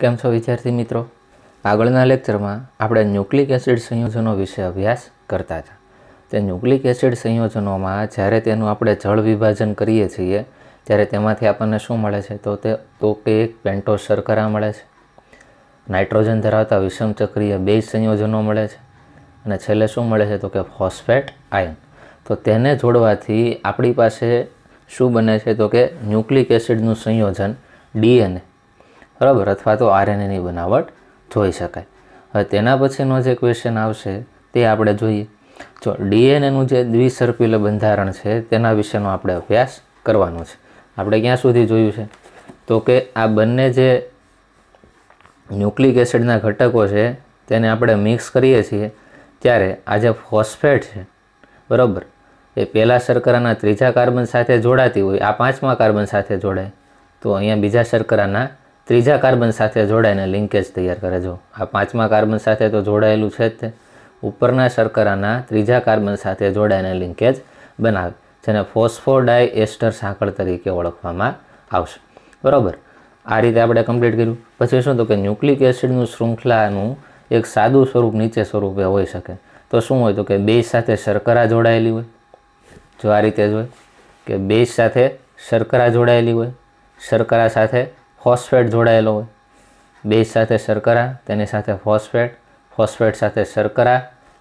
કેમ છો વિદ્યાર્થી મિત્રો આગળના લેક્ચરમાં આપણે ન્યુક્લિક એસિડ સંયોજનો વિશે અભ્યાસ કરતા હતા તે ન્યુક્લિક એસિડ સંયોજનોમાં જ્યારે તેનું આપણે જળ વિભાજન કરીએ છીએ ત્યારે તેમાંથી આપણને શું મળે છે તો તે તો કે એક પેન્ટો શર્કરા મળે છે નાઇટ્રોજન ધરાવતા વિષમચક્રીય બે સંયોજનો મળે છે અને છેલ્લે શું મળે છે તો કે ફોસ્ફેટ આયન તો તેને જોડવાથી આપણી પાસે શું બને છે તો કે ન્યુક્લિક એસિડનું સંયોજન ડીએનએ બરાબર અથવા તો આરએનએની બનાવટ જોઈ શકાય હવે તેના પછીનો જે ક્વેશ્ચન આવશે તે આપણે જોઈએ જો ડીએનએનું જે દ્વિસર્પિલ બંધારણ છે તેના વિશેનો આપણે અભ્યાસ કરવાનો છે આપણે ક્યાં સુધી જોયું છે તો કે આ બંને જે ન્યુક્લિક એસિડના ઘટકો છે તેને આપણે મિક્સ કરીએ છીએ ત્યારે આ જે ફોસ્ફેટ છે બરાબર એ પહેલાં શર્કરાના ત્રીજા કાર્બન સાથે જોડાતી હોય આ પાંચમા કાર્બન સાથે જોડાય તો અહીંયા બીજા શર્કરાના ત્રીજા કાર્બન સાથે જોડાઈને લિંકેજ તૈયાર કરે જો આ પાંચમા કાર્બન સાથે તો જોડાયેલું છે જ તે ઉપરના શર્કરાના ત્રીજા કાર્બન સાથે જોડાઈને લિંકેજ બનાવે જેને ફોસ્ફોડાય એસ્ટર સાંકળ તરીકે ઓળખવામાં આવશે બરાબર આ રીતે આપણે કમ્પ્લીટ કર્યું પછી શું તો કે ન્યુક્લિક એસિડનું શૃંખલાનું એક સાદું સ્વરૂપ નીચે સ્વરૂપે હોઈ શકે તો શું હોય તો કે બેઝ સાથે શર્કરા જોડાયેલી હોય જો આ રીતે જ હોય કે બેઝ સાથે શર્કરા જોડાયેલી હોય શર્કરા સાથે ફોસ્ફેટ જોડાયેલો હોય બેઝ સાથે શર્કરા તેની સાથે ફોસ્ફેટ ફોસ્ફેટ સાથે શર્કરા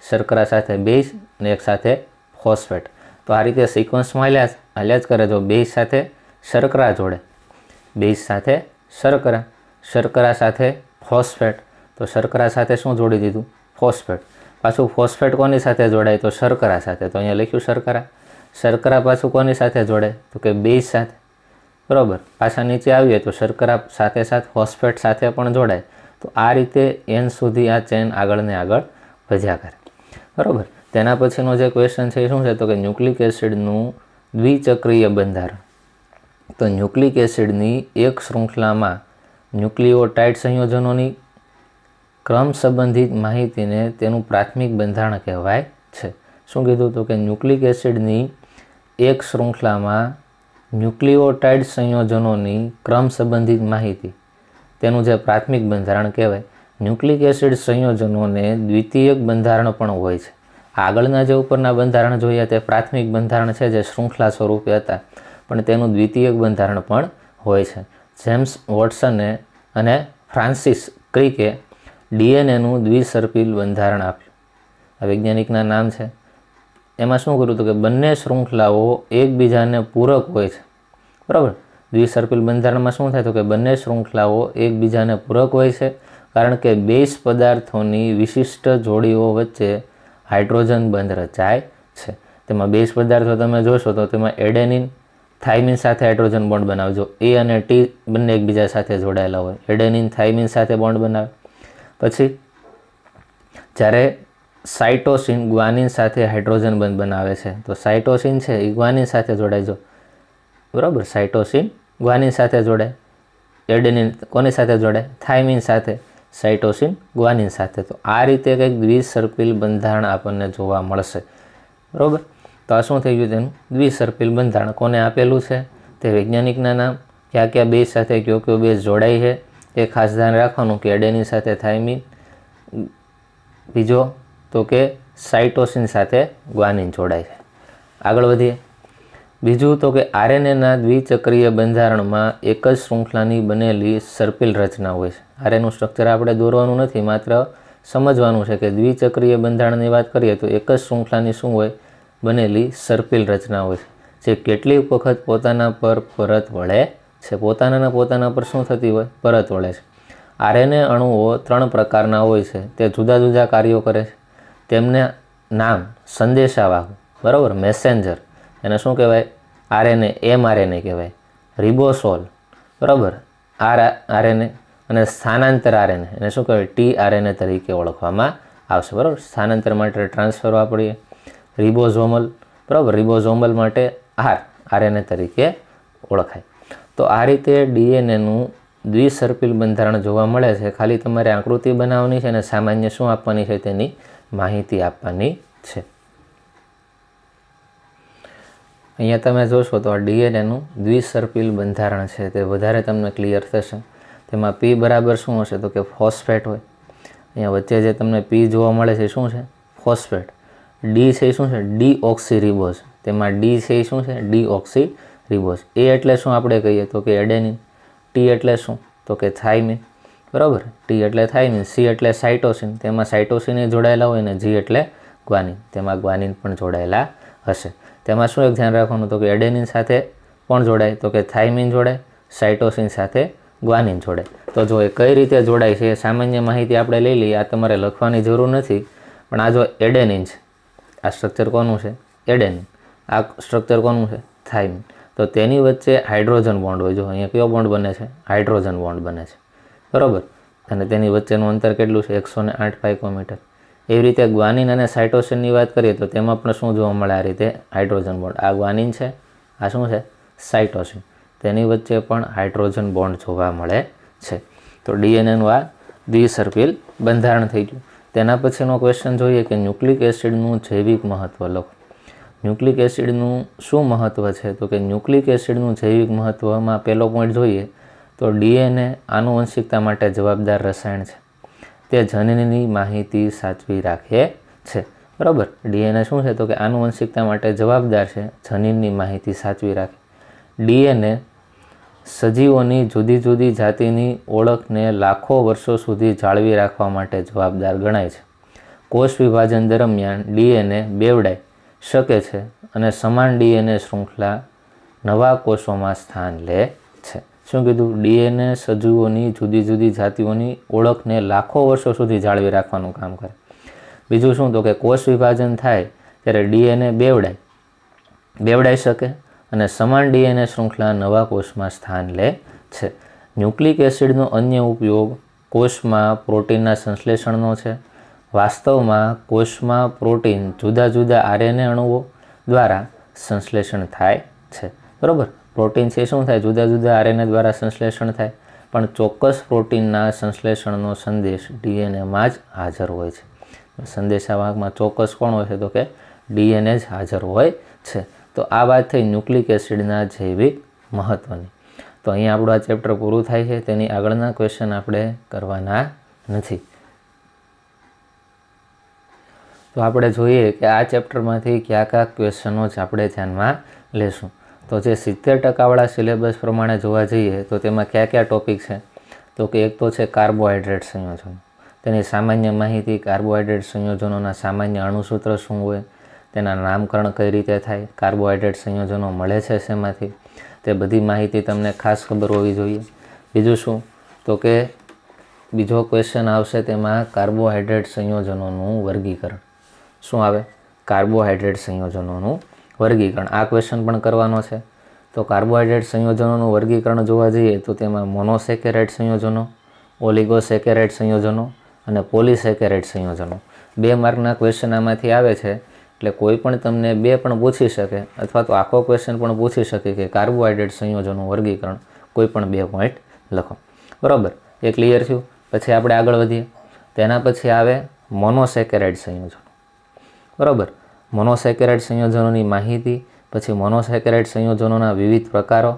શર્કરા સાથે બેઝ અને એક સાથે ફોસ્ફેટ તો આ રીતે સિક્વન્સમાં હાલ્યા હાલ્યા જ કરે જો બેઝ સાથે શર્કરા જોડે બેઝ સાથે શર્કરા શર્કરા સાથે ફોસ્ફેટ તો શર્કરા સાથે શું જોડી દીધું ફોસ્ફેટ પાછું ફોસ્ફેટ કોની સાથે જોડાય તો શર્કરા સાથે તો અહીંયા લખ્યું શર્કરા શર્કરા પાછું કોની સાથે જોડે તો કે બેઝ સાથે બરાબર પાછા નીચે આવીએ તો શર્કરા સાથે સાથે હોસ્ફેટ સાથે પણ જોડાય તો આ રીતે એન સુધી આ ચેન આગળને આગળ ભજ્યા કરે બરાબર તેના પછીનો જે ક્વેશ્ચન છે એ શું છે તો કે ન્યુક્લિક એસિડનું દ્વિચક્રીય બંધારણ તો ન્યુક્લિક એસિડની એક શૃંખલામાં ન્યુક્લિઓટાઇડ સંયોજનોની ક્રમ સંબંધિત માહિતીને તેનું પ્રાથમિક બંધારણ કહેવાય છે શું કીધું તો કે ન્યુક્લિક એસિડની એક શૃંખલામાં ન્યુક્લિઓટાઇડ સંયોજનોની ક્રમ સંબંધિત માહિતી તેનું જે પ્રાથમિક બંધારણ કહેવાય ન્યુક્લિક એસિડ સંયોજનોને દ્વિતીયક બંધારણ પણ હોય છે આગળના જે ઉપરના બંધારણ જોઈએ તે પ્રાથમિક બંધારણ છે જે શૃંખલા સ્વરૂપે હતા પણ તેનું દ્વિતીયક બંધારણ પણ હોય છે જેમ્સ વોટસને અને ફ્રાન્સિસ ક્રિકે ડીએનએનું દ્વિસર્પિલ બંધારણ આપ્યું આ વૈજ્ઞાનિકના નામ છે એમાં શું કર્યું હતું કે બંને શૃંખલાઓ એકબીજાને પૂરક હોય છે બરાબર દ્વિસર્પિલ બંધારણમાં શું થાય તો કે બંને શૃંખલાઓ એકબીજાને પૂરક હોય છે કારણ કે બેઝ પદાર્થોની વિશિષ્ટ જોડીઓ વચ્ચે હાઇડ્રોજન બંધ રચાય છે તેમાં બેઝ પદાર્થો તમે જોશો તો તેમાં એડેનિન થાઇમિન સાથે હાઇડ્રોજન બોન્ડ બનાવજો એ અને ટી બંને એકબીજા સાથે જોડાયેલા હોય એડેનિન થાઇમિન સાથે બોન્ડ બનાવે પછી જ્યારે સાઇટોસિન ગ્વાનિન સાથે હાઇડ્રોજન બંધ બનાવે છે તો સાઇટોસિન છે એ ગ્વાનિન સાથે જોડાય જો બરાબર સાઇટોસિન ગ્વાનિન સાથે જોડાય એડેનિન કોની સાથે જોડાય થાઇમિન સાથે સાઇટોસિન ગ્વાનિન સાથે તો આ રીતે કંઈક દ્વિસર્પિલ બંધારણ આપણને જોવા મળશે બરાબર તો આ શું થઈ ગયું તેનું દ્વિસર્પિલ બંધારણ કોને આપેલું છે તે વૈજ્ઞાનિકના નામ ક્યાં ક્યાં બેઝ સાથે કયો કયો બેઝ જોડાય છે એ ખાસ ધ્યાન રાખવાનું કે એડેની સાથે થાઇમિન બીજો તો કે સાઇટોસિન સાથે ગ્વાનિન જોડાય છે આગળ વધીએ બીજું તો કે આરએનએના દ્વિચક્રીય બંધારણમાં એક જ શૃંખલાની બનેલી સર્પિલ રચના હોય છે આરએનનું સ્ટ્રક્ચર આપણે દોરવાનું નથી માત્ર સમજવાનું છે કે દ્વિચક્રીય બંધારણની વાત કરીએ તો એક જ શૃંખલાની શું હોય બનેલી સર્પિલ રચના હોય છે જે કેટલી વખત પોતાના પર પરત વળે છે પોતાના પોતાના પર શું થતી હોય પરત વળે છે આરએનએ અણુઓ ત્રણ પ્રકારના હોય છે તે જુદા જુદા કાર્યો કરે છે તેમને નામ સંદેશાવાહક બરાબર મેસેન્જર એને શું કહેવાય આરએનએ એમ આરએનએ કહેવાય રિબોસોલ બરાબર આર આરએનએ અને સ્થાનાંતર આરએનએ એને શું કહેવાય ટી આરએનએ તરીકે ઓળખવામાં આવશે બરાબર સ્થાનાંતર માટે ટ્રાન્સફર વાપરીએ રિબોઝોમલ બરાબર રિબોઝોમલ માટે આર આરએનએ તરીકે ઓળખાય તો આ રીતે ડીએનએનું દ્વિસર્પિલ બંધારણ જોવા મળે છે ખાલી તમારે આકૃતિ બનાવવાની છે અને સામાન્ય શું આપવાની છે તેની માહિતી આપવાની છે અહીંયા તમે જોશો તો આ ડીએનએનું દ્વિસર્પિલ બંધારણ છે તે વધારે તમને ક્લિયર થશે તેમાં પી બરાબર શું હશે તો કે ફોસ્ફેટ હોય અહીંયા વચ્ચે જે તમને પી જોવા મળે છે શું છે ફોસ્ફેટ ડી છે શું છે ડી ઓક્સી રિબોઝ તેમાં ડી છે શું છે ડી ઓક્સી રિબોઝ એ એટલે શું આપણે કહીએ તો કે એડેનિન ટી એટલે શું તો કે થાઇમિન બરાબર ટી એટલે થાઇમિન સી એટલે સાઇટોસિન તેમાં સાઇટોસિન જોડાયેલા હોય અને જી એટલે ગ્વાનિન તેમાં ગ્વાનિન પણ જોડાયેલા હશે તેમાં શું એક ધ્યાન રાખવાનું તો કે એડેનિન સાથે પણ જોડાય તો કે થાઇમિન જોડાય સાઇટોસિન સાથે ગ્વાનિન જોડાય તો જો એ કઈ રીતે જોડાય છે એ સામાન્ય માહિતી આપણે લઈ લઈએ આ તમારે લખવાની જરૂર નથી પણ આ જો એડેનિન છે આ સ્ટ્રક્ચર કોનું છે એડેનિન આ સ્ટ્રક્ચર કોનું છે થાઇમિન તો તેની વચ્ચે હાઇડ્રોજન બોન્ડ હોય જો અહીંયા કયો બોન્ડ બને છે હાઇડ્રોજન બોન્ડ બને છે બરાબર અને તેની વચ્ચેનું અંતર કેટલું છે એકસો ને આઠ પાઇકોમીટર એવી રીતે ગ્વાનિન અને સાઇટોસિનની વાત કરીએ તો તેમાં પણ શું જોવા મળે આ રીતે હાઇડ્રોજન બોન્ડ આ ગ્વાનિન છે આ શું છે સાઇટોસિન તેની વચ્ચે પણ હાઇડ્રોજન બોન્ડ જોવા મળે છે તો ડીએનએનું આ દ્વિસર્પિલ બંધારણ થઈ ગયું તેના પછીનો ક્વેશ્ચન જોઈએ કે ન્યુક્લિક એસિડનું જૈવિક મહત્ત્વ લખો ન્યુક્લિક એસિડનું શું મહત્ત્વ છે તો કે ન્યુક્લિક એસિડનું જૈવિક મહત્ત્વમાં પહેલો પોઈન્ટ જોઈએ તો ડીએનએ આનુવંશિકતા માટે જવાબદાર રસાયણ છે તે જનનની માહિતી સાચવી રાખે છે બરાબર ડીએનએ શું છે તો કે આનુવંશિકતા માટે જવાબદાર છે જનીનની માહિતી સાચવી રાખે ડીએનએ સજીવોની જુદી જુદી જાતિની ઓળખને લાખો વર્ષો સુધી જાળવી રાખવા માટે જવાબદાર ગણાય છે કોષ વિભાજન દરમિયાન ડીએનએ બેવડાઈ શકે છે અને સમાન ડીએનએ શૃંખલા નવા કોષોમાં સ્થાન લે છે શું કીધું ડીએનએ સજીવોની જુદી જુદી જાતિઓની ઓળખને લાખો વર્ષો સુધી જાળવી રાખવાનું કામ કરે બીજું શું તો કે કોષ વિભાજન થાય ત્યારે ડીએનએ બેવડાય બેવડાઈ શકે અને સમાન ડીએનએ શૃંખલા નવા કોષમાં સ્થાન લે છે ન્યુક્લિક એસિડનો અન્ય ઉપયોગ કોષમાં પ્રોટીનના સંશ્લેષણનો છે વાસ્તવમાં કોષમાં પ્રોટીન જુદા જુદા આરએનએ અણુઓ દ્વારા સંશ્લેષણ થાય છે બરાબર પ્રોટીન છે શું થાય જુદા જુદા આરએનએ દ્વારા સંશ્લેષણ થાય પણ ચોક્કસ પ્રોટીનના સંશ્લેષણનો સંદેશ ડીએનએમાં જ હાજર હોય છે સંદેશાવાહકમાં ચોક્કસ કોણ હોય છે તો કે ડીએનએ જ હાજર હોય છે તો આ વાત થઈ ન્યુક્લિક એસિડના જૈવિક મહત્ત્વની તો અહીં આપણું આ ચેપ્ટર પૂરું થાય છે તેની આગળના ક્વેશ્ચન આપણે કરવાના નથી તો આપણે જોઈએ કે આ ચેપ્ટરમાંથી કયા કયા ક્વેશ્ચનો જ આપણે ધ્યાનમાં લેશું તો જે સિત્તેર ટકાવાળા સિલેબસ પ્રમાણે જોવા જઈએ તો તેમાં કયા કયા ટોપિક છે તો કે એક તો છે કાર્બોહાઈડ્રેટ સંયોજન તેની સામાન્ય માહિતી કાર્બોહાઈડ્રેટ સંયોજનોના સામાન્ય અણુસૂત્ર શું હોય તેના નામકરણ કઈ રીતે થાય કાર્બોહાઈડ્રેટ સંયોજનો મળે છે શેમાંથી તે બધી માહિતી તમને ખાસ ખબર હોવી જોઈએ બીજું શું તો કે બીજો ક્વેશ્ચન આવશે તેમાં કાર્બોહાઈડ્રેટ સંયોજનોનું વર્ગીકરણ શું આવે કાર્બોહાઈડ્રેટ સંયોજનોનું વર્ગીકરણ આ ક્વેશ્ચન પણ કરવાનો છે તો કાર્બોહાઈડ્રેટ સંયોજનોનું વર્ગીકરણ જોવા જઈએ તો તેમાં મોનોસેકેરેટ સંયોજનો ઓલિગોસેકેરેટ સંયોજનો અને પોલીસેકેરેટ સંયોજનો બે માર્કના ક્વેશ્ચન આમાંથી આવે છે એટલે કોઈ પણ તમને બે પણ પૂછી શકે અથવા તો આખો ક્વેશ્ચન પણ પૂછી શકે કે કાર્બોહાઈડ્રેટ સંયોજનો વર્ગીકરણ કોઈ પણ બે પોઈન્ટ લખો બરાબર એ ક્લિયર થયું પછી આપણે આગળ વધીએ તેના પછી આવે મોનોસેકેરાઇડ સંયોજન બરાબર મોનોસેકેરાઇડ સંયોજનોની માહિતી પછી મોનોસેકેરાઇડ સંયોજનોના વિવિધ પ્રકારો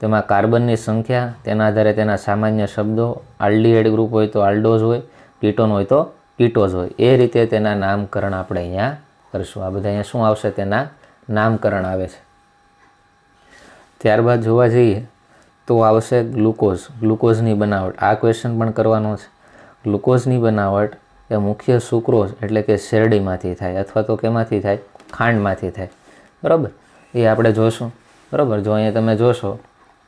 તેમાં કાર્બનની સંખ્યા તેના આધારે તેના સામાન્ય શબ્દો આલ્ડીએડ ગ્રુપ હોય તો આલ્ડોઝ હોય કીટોન હોય તો કીટોઝ હોય એ રીતે તેના નામકરણ આપણે અહીંયા કરીશું આ બધા અહીંયા શું આવશે તેના નામકરણ આવે છે ત્યારબાદ જોવા જઈએ તો આવશે ગ્લુકોઝ ગ્લુકોઝની બનાવટ આ ક્વેશ્ચન પણ કરવાનો છે ગ્લુકોઝની બનાવટ એ મુખ્ય સુક્રોઝ એટલે કે શેરડીમાંથી થાય અથવા તો કેમાંથી થાય ખાંડમાંથી થાય બરાબર એ આપણે જોશું બરાબર જો અહીંયા તમે જોશો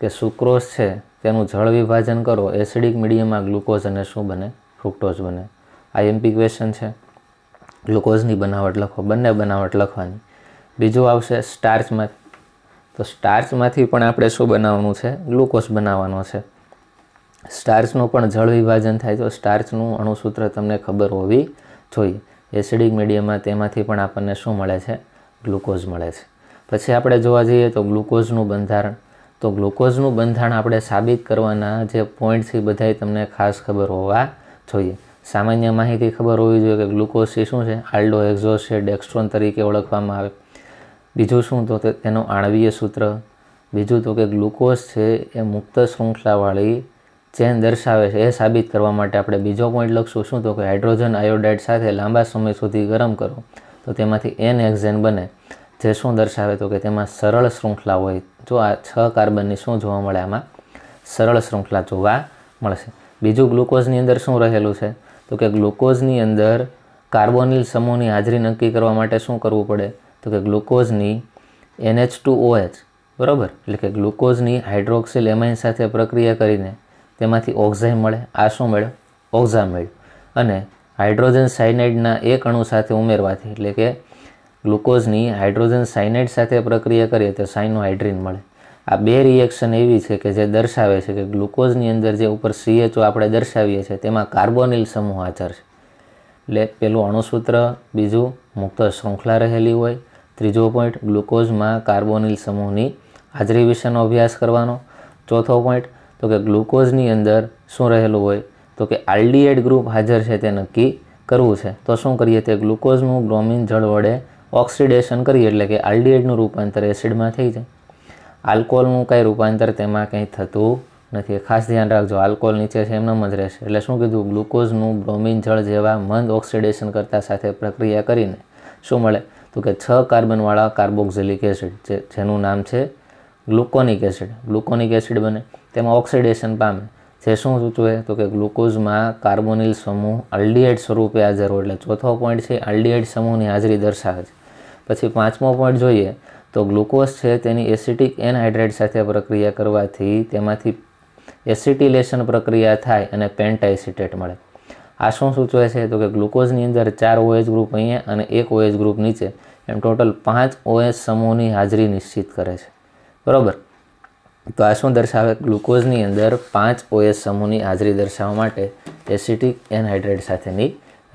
કે સુક્રોસ છે તેનું જળ વિભાજન કરો એસિડિક મીડિયમમાં ગ્લુકોઝ અને શું બને ફ્રુક્ટોઝ બને આઈએમપી ક્વેશ્ચન છે ગ્લુકોઝની બનાવટ લખો બંને બનાવટ લખવાની બીજું આવશે સ્ટાર્ચમાં તો સ્ટાર્ચમાંથી પણ આપણે શું બનાવવાનું છે ગ્લુકોઝ બનાવવાનો છે સ્ટાર્ચનું પણ જળ વિભાજન થાય તો સ્ટાર્ચનું અણુસૂત્ર તમને ખબર હોવી જોઈએ એસિડિક મીડિયમમાં તેમાંથી પણ આપણને શું મળે છે ગ્લુકોઝ મળે છે પછી આપણે જોવા જઈએ તો ગ્લુકોઝનું બંધારણ તો ગ્લુકોઝનું બંધારણ આપણે સાબિત કરવાના જે પોઈન્ટ છે બધાય તમને ખાસ ખબર હોવા જોઈએ સામાન્ય માહિતી ખબર હોવી જોઈએ કે ગ્લુકોઝ શું છે આલ્ડો એક્ઝોસ્ટ છે ડેક્સ્ટ્રોન તરીકે ઓળખવામાં આવે બીજું શું તો તેનું આણવીય સૂત્ર બીજું તો કે ગ્લુકોઝ છે એ મુક્ત શૃંખલાવાળી ચેન દર્શાવે છે એ સાબિત કરવા માટે આપણે બીજો પોઈન્ટ લખશું શું તો કે હાઇડ્રોજન આયોડાઇડ સાથે લાંબા સમય સુધી ગરમ કરો તો તેમાંથી એન એક્ઝેન બને જે શું દર્શાવે તો કે તેમાં સરળ શૃંખલા હોય જો આ છ કાર્બનની શું જોવા મળે આમાં સરળ શૃંખલા જોવા મળશે બીજું ગ્લુકોઝની અંદર શું રહેલું છે તો કે ગ્લુકોઝની અંદર કાર્બોનિલ સમૂહની હાજરી નક્કી કરવા માટે શું કરવું પડે તો કે ગ્લુકોઝની એનએચ ટુ ઓએચ બરાબર એટલે કે ગ્લુકોઝની હાઇડ્રોક્સિલ એમાઇન સાથે પ્રક્રિયા કરીને તેમાંથી ઓક્સાઇડ મળે આ શું મળ્યું ઓક્ઝા મળ્યું અને હાઇડ્રોજન સાયનાઇડના એક અણુ સાથે ઉમેરવાથી એટલે કે ગ્લુકોઝની હાઇડ્રોજન સાયનાઇડ સાથે પ્રક્રિયા કરીએ તો સાઇનોહાઇડ્રીન મળે આ બે રિએક્શન એવી છે કે જે દર્શાવે છે કે ગ્લુકોઝની અંદર જે ઉપર સીએચઓ આપણે દર્શાવીએ છીએ તેમાં કાર્બોનિલ સમૂહ હાજર છે એટલે પેલું અણુસૂત્ર બીજું મુક્ત શૃંખલા રહેલી હોય ત્રીજો પોઈન્ટ ગ્લુકોઝમાં કાર્બોનિલ સમૂહની હાજરી વિશેનો અભ્યાસ કરવાનો ચોથો પોઈન્ટ તો કે ગ્લુકોઝની અંદર શું રહેલું હોય તો કે આલ્ડીએડ ગ્રુપ હાજર છે તે નક્કી કરવું છે તો શું કરીએ તે ગ્લુકોઝનું બ્રોમિન જળ વડે ઓક્સિડેશન કરીએ એટલે કે આલ્ડીએડનું રૂપાંતર એસિડમાં થઈ જાય આલ્કોહોલનું કાંઈ રૂપાંતર તેમાં કંઈ થતું નથી ખાસ ધ્યાન રાખજો આલ્કોહોલ નીચે છે એમ જ રહેશે એટલે શું કીધું ગ્લુકોઝનું બ્રોમિન જળ જેવા મંદ ઓક્સિડેશન કરતા સાથે પ્રક્રિયા કરીને શું મળે તો કે છ કાર્બનવાળા કાર્બોક્ઝિલિક એસિડ જેનું નામ છે ગ્લુકોનિક એસિડ ગ્લુકોનિક એસિડ બને તેમાં ઓક્સિડેશન પામે જે શું સૂચવે તો કે ગ્લુકોઝમાં કાર્બોનિલ સમૂહ અલ્ડીએડ સ્વરૂપે હાજર હોય એટલે ચોથો પોઈન્ટ છે અલ્ડીએડ સમૂહની હાજરી દર્શાવે છે પછી પાંચમો પોઈન્ટ જોઈએ તો ગ્લુકોઝ છે તેની એસિટિક એનહાઇડ્રેટ સાથે પ્રક્રિયા કરવાથી તેમાંથી એસિટિલેશન પ્રક્રિયા થાય અને પેન્ટાઇસિટેટ મળે આ શું સૂચવે છે તો કે ગ્લુકોઝની અંદર ચાર ઓએચ ગ્રુપ અહીંયા અને એક ઓએચ ગ્રુપ નીચે એમ ટોટલ પાંચ ઓએસ સમૂહની હાજરી નિશ્ચિત કરે છે બરાબર તો આ શું દર્શાવે ગ્લુકોઝની અંદર પાંચ ઓએસ સમૂહની હાજરી દર્શાવવા માટે એસિટિક એનહાઇડ્રેટ સાથેની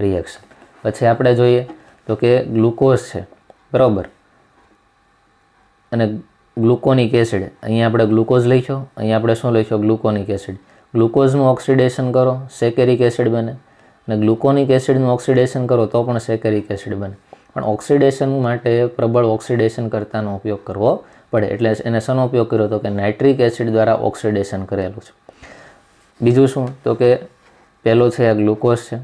રિએક્શન પછી આપણે જોઈએ તો કે ગ્લુકોઝ છે બરાબર અને ગ્લુકોનિક એસિડ અહીંયા આપણે ગ્લુકોઝ લખ્યો અહીંયા આપણે શું લઈશું ગ્લુકોનિક એસિડ ગ્લુકોઝનું ઓક્સિડેશન કરો સેકેરિક એસિડ બને અને ગ્લુકોનિક એસિડનું ઓક્સિડેશન કરો તો પણ સેકેરિક એસિડ બને પણ ઓક્સિડેશન માટે પ્રબળ ઓક્સિડેશન કરતાનો ઉપયોગ કરવો પડે એટલે એને શેનો ઉપયોગ કર્યો હતો કે નાઇટ્રિક એસિડ દ્વારા ઓક્સિડેશન કરેલું છે બીજું શું તો કે પહેલો છે આ ગ્લુકોઝ છે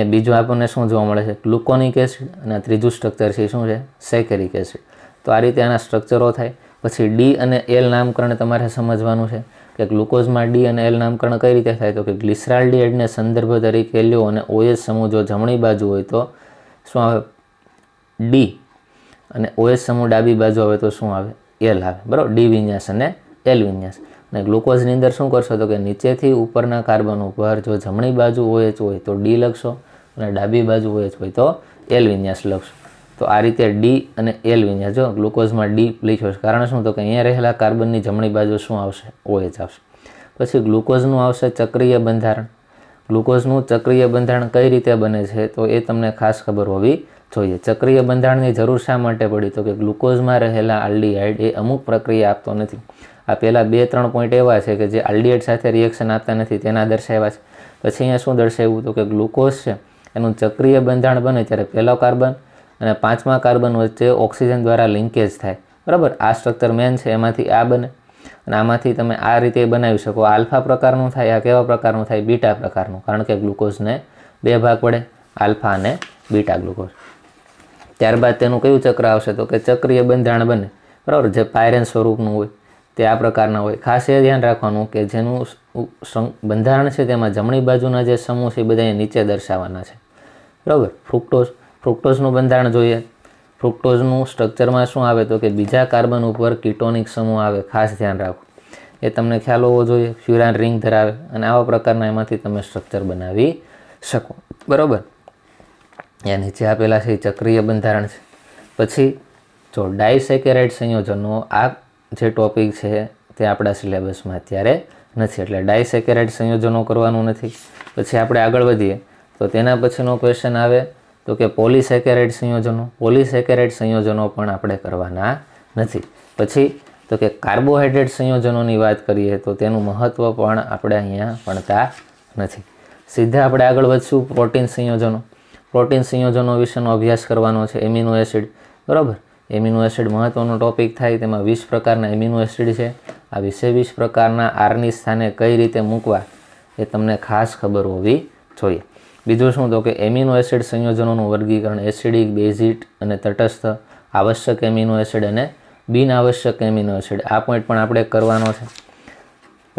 એ બીજું આપણને શું જોવા મળે છે ગ્લુકોનિક એસિડ અને ત્રીજું સ્ટ્રક્ચર છે શું છે સેકેરિક એસિડ તો આ રીતે આના સ્ટ્રક્ચરો થાય પછી ડી અને એલ નામકરણ તમારે સમજવાનું છે કે ગ્લુકોઝમાં ડી અને એલ નામકરણ કઈ રીતે થાય તો કે ગ્લિસરાલ ડી એડને સંદર્ભ તરીકે લ્યો અને ઓએસ સમૂહ જો જમણી બાજુ હોય તો શું આવે ડી અને ઓએસ સમૂહ ડાબી બાજુ આવે તો શું આવે એલ આવે બરાબર ડી વિન્યાસ અને એલ વિન્યાસ અને ગ્લુકોઝની અંદર શું કરશો તો કે નીચેથી ઉપરના કાર્બન ઉપર જો જમણી બાજુ ઓએચ હોય તો ડી લખશો અને ડાબી બાજુ ઓએચ હોય તો એલ વિન્યાસ લખશો તો આ રીતે ડી અને એલ વિન્યાસ જો ગ્લુકોઝમાં ડી લખ્યો છે કારણ શું તો કે અહીંયા રહેલા કાર્બનની જમણી બાજુ શું આવશે ઓએચ આવશે પછી ગ્લુકોઝનું આવશે ચક્રીય બંધારણ ગ્લુકોઝનું ચક્રીય બંધારણ કઈ રીતે બને છે તો એ તમને ખાસ ખબર હોવી જોઈએ ચક્રીય બંધારણની જરૂર શા માટે પડી તો કે ગ્લુકોઝમાં રહેલા આલ્ડીહાઇડ એ અમુક પ્રક્રિયા આપતો નથી આ પહેલાં બે ત્રણ પોઈન્ટ એવા છે કે જે આલ્ડીહાઇડ સાથે રિએક્શન આપતા નથી તેના દર્શાવ્યા છે પછી અહીંયા શું દર્શાવ્યું તો કે ગ્લુકોઝ છે એનું ચક્રીય બંધારણ બને ત્યારે પહેલો કાર્બન અને પાંચમા કાર્બન વચ્ચે ઓક્સિજન દ્વારા લિંકેજ થાય બરાબર આ સ્ટ્રક્ચર મેન છે એમાંથી આ બને અને આમાંથી તમે આ રીતે બનાવી શકો આલ્ફા પ્રકારનું થાય આ કેવા પ્રકારનું થાય બીટા પ્રકારનું કારણ કે ગ્લુકોઝને બે ભાગ પડે આલ્ફા અને બીટા ગ્લુકોઝ ત્યારબાદ તેનું કયું ચક્ર આવશે તો કે ચક્રીય બંધારણ બને બરાબર જે પાયરેન સ્વરૂપનું હોય તે આ પ્રકારના હોય ખાસ એ ધ્યાન રાખવાનું કે જેનું બંધારણ છે તેમાં જમણી બાજુના જે સમૂહ છે એ બધા નીચે દર્શાવવાના છે બરાબર ફ્રુક્ટોઝ ફ્રુક્ટોઝનું બંધારણ જોઈએ ફ્રુક્ટોઝનું સ્ટ્રક્ચરમાં શું આવે તો કે બીજા કાર્બન ઉપર કિટોનિક સમૂહ આવે ખાસ ધ્યાન રાખો એ તમને ખ્યાલ હોવો જોઈએ ફ્યુરાન રિંગ ધરાવે અને આવા પ્રકારના એમાંથી તમે સ્ટ્રક્ચર બનાવી શકો બરાબર ત્યાં નીચે આપેલા છે એ ચક્રીય બંધારણ છે પછી જો ડાયસેકેરાઇડ સંયોજનો આ જે ટોપિક છે તે આપણા સિલેબસમાં અત્યારે નથી એટલે ડાયસેકેરાઇડ સંયોજનો કરવાનું નથી પછી આપણે આગળ વધીએ તો તેના પછીનો ક્વેશ્ચન આવે તો કે પોલીસેકેરાઇડ સંયોજનો પોલીસેકેરાઇડ સંયોજનો પણ આપણે કરવાના નથી પછી તો કે કાર્બોહાઈડ્રેટ સંયોજનોની વાત કરીએ તો તેનું મહત્ત્વ પણ આપણે અહીંયા ભણતા નથી સીધા આપણે આગળ વધશું પ્રોટીન સંયોજનો પ્રોટીન સંયોજનો વિશેનો અભ્યાસ કરવાનો છે એમિનો એસિડ બરાબર એમિનો એસિડ મહત્ત્વનો ટોપિક થાય તેમાં વીસ પ્રકારના એમિનો એસિડ છે આ વિશે વીસ પ્રકારના આરની સ્થાને કઈ રીતે મૂકવા એ તમને ખાસ ખબર હોવી જોઈએ બીજું શું તો કે એમિનો એસિડ સંયોજનોનું વર્ગીકરણ એસિડિક બેઝિટ અને તટસ્થ આવશ્યક એમિનો એસિડ અને બિનઆવશ્યક એમિનો એસિડ આ પોઈન્ટ પણ આપણે કરવાનો છે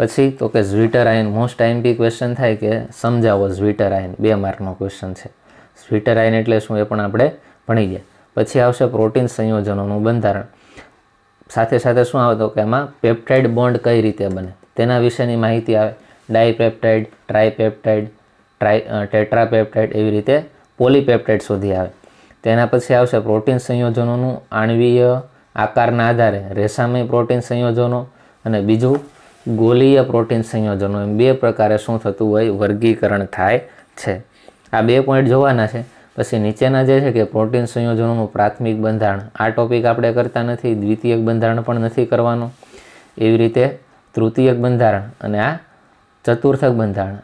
પછી તો કે zwitterion most time be question થાય કે સમજાવો ઝ્વિટર આયન બે માર્કનો ક્વેશ્ચન છે સ્વીટરાઇન એટલે શું એ પણ આપણે ભણી ગયા પછી આવશે પ્રોટીન સંયોજનોનું બંધારણ સાથે સાથે શું આવે તો કે એમાં પેપ્ટાઇડ બોન્ડ કઈ રીતે બને તેના વિશેની માહિતી આવે ડાયપેપ્ટાઇડ ટ્રાયપેપ્ટાઇડ ટ્રાય ટેટ્રાપેપ્ટાઇડ એવી રીતે પોલીપેપ્ટાઇડ શોધી આવે તેના પછી આવશે પ્રોટીન સંયોજનોનું આણવીય આકારના આધારે રેસામય પ્રોટીન સંયોજનો અને બીજું ગોલીય પ્રોટીન સંયોજનો એમ બે પ્રકારે શું થતું હોય વર્ગીકરણ થાય છે આ બે પોઈન્ટ જોવાના છે પછી નીચેના જે છે કે પ્રોટીન સંયોજનોનું પ્રાથમિક બંધારણ આ ટોપિક આપણે કરતા નથી દ્વિતીયક બંધારણ પણ નથી કરવાનું એવી રીતે તૃતીયક બંધારણ અને આ ચતુર્થક બંધારણ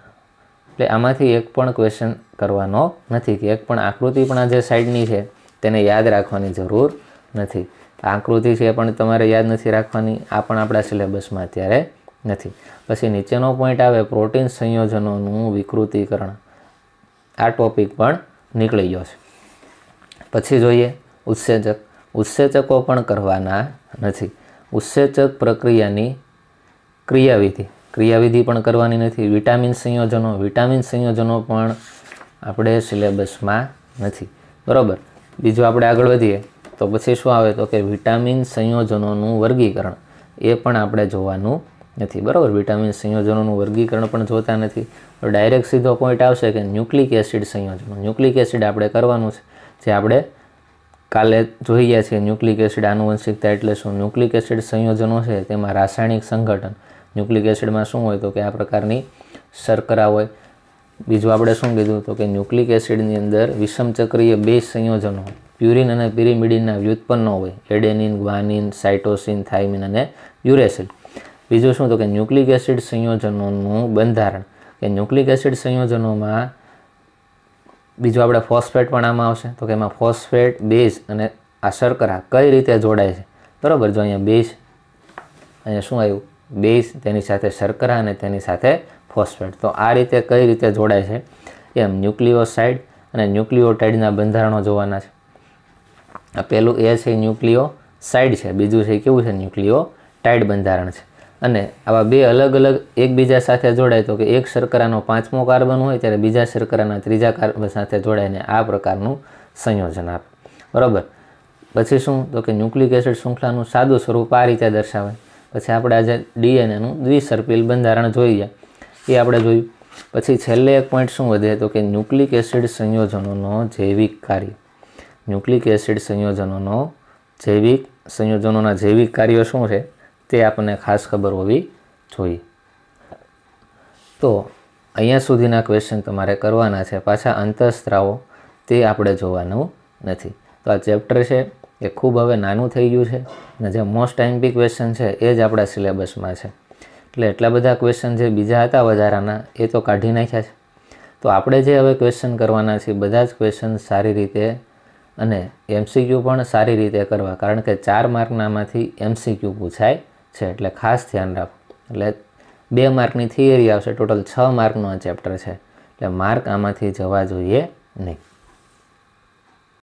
એટલે આમાંથી એક પણ ક્વેશ્ચન કરવાનો નથી કે એક પણ આકૃતિ પણ આ જે સાઈડની છે તેને યાદ રાખવાની જરૂર નથી આકૃતિ છે પણ તમારે યાદ નથી રાખવાની આ પણ આપણા સિલેબસમાં અત્યારે નથી પછી નીચેનો પોઈન્ટ આવે પ્રોટીન સંયોજનોનું વિકૃતિકરણ આ ટોપિક પણ નીકળી ગયો છે પછી જોઈએ ઉત્સેચક ઉત્સેચકો પણ કરવાના નથી ઉત્સેચક પ્રક્રિયાની ક્રિયાવિધિ ક્રિયાવિધિ પણ કરવાની નથી વિટામિન સંયોજનો વિટામિન સંયોજનો પણ આપણે સિલેબસમાં નથી બરાબર બીજું આપણે આગળ વધીએ તો પછી શું આવે તો કે વિટામિન સંયોજનોનું વર્ગીકરણ એ પણ આપણે જોવાનું નથી બરાબર વિટામિન સંયોજનોનું વર્ગીકરણ પણ જોતા નથી ડાયરેક્ટ સીધો પોઈન્ટ આવશે કે ન્યુક્લિક એસિડ સંયોજનો ન્યુક્લિક એસિડ આપણે કરવાનું છે જે આપણે કાલે જોઈએ છીએ ન્યુક્લિક એસિડ આનુવંશિકતા એટલે શું ન્યુક્લિક એસિડ સંયોજનો છે તેમાં રાસાયણિક સંગઠન ન્યુક્લિક એસિડમાં શું હોય તો કે આ પ્રકારની શર્કરા હોય બીજું આપણે શું કીધું તો કે ન્યુક્લિક એસિડની અંદર વિષમચક્રીય બે સંયોજનો પ્યુરિન અને પિરિમિડિનના વ્યુત્પન્નો હોય એડેનિન ગ્વાનિન સાઇટોસિન થાઇમિન અને યુરેસિલ બીજું શું તો કે ન્યુક્લિક એસિડ સંયોજનોનું બંધારણ કે ન્યુક્લિક એસિડ સંયોજનોમાં બીજું આપણે ફોસ્ફેટ પણ આમાં આવશે તો કે એમાં ફોસ્ફેટ બેઝ અને આ શર્કરા કઈ રીતે જોડાય છે બરાબર જો અહીંયા બેઝ અહીંયા શું આવ્યું બેઝ તેની સાથે શર્કરા અને તેની સાથે ફોસ્ફેટ તો આ રીતે કઈ રીતે જોડાય છે એમ ન્યુક્લિયોસાઇડ અને ન્યુક્લિયોટાઇડના બંધારણો જોવાના છે આ પહેલું એ છે સાઇડ છે બીજું છે કેવું છે ટાઇડ બંધારણ છે અને આવા બે અલગ અલગ એકબીજા સાથે જોડાય તો કે એક શર્કરાનો પાંચમો કાર્બન હોય ત્યારે બીજા શર્કરાના ત્રીજા કાર્બન સાથે જોડાઈને આ પ્રકારનું સંયોજન આપે બરાબર પછી શું તો કે ન્યુક્લિક એસિડ શૃંખલાનું સાદું સ્વરૂપ આ રીતે દર્શાવે પછી આપણે આજે ડીએનએનું દ્વિસર્પિલ બંધારણ જોઈએ એ આપણે જોયું પછી છેલ્લે એક પોઈન્ટ શું વધે તો કે ન્યુક્લિક એસિડ સંયોજનોનો જૈવિક કાર્ય ન્યુક્લિક એસિડ સંયોજનોનો જૈવિક સંયોજનોના જૈવિક કાર્યો શું છે તે આપણને ખાસ ખબર હોવી જોઈએ તો અહીંયા સુધીના ક્વેશ્ચન તમારે કરવાના છે પાછા અંતઃસ્ત્રાવો તે આપણે જોવાનું નથી તો આ ચેપ્ટર છે એ ખૂબ હવે નાનું થઈ ગયું છે અને જે મોસ્ટ એમપી ક્વેશ્ચન છે એ જ આપણા સિલેબસમાં છે એટલે એટલા બધા ક્વેશ્ચન જે બીજા હતા વધારાના એ તો કાઢી નાખ્યા છે તો આપણે જે હવે ક્વેશ્ચન કરવાના છીએ બધા જ ક્વેશ્ચન સારી રીતે અને એમસીક્યુ પણ સારી રીતે કરવા કારણ કે ચાર માર્કનામાંથી એમસીક્યુ પૂછાય છે એટલે ખાસ ધ્યાન રાખો એટલે બે માર્કની થિયરી આવશે ટોટલ છ માર્કનો આ ચેપ્ટર છે એટલે માર્ક આમાંથી જવા જોઈએ નહીં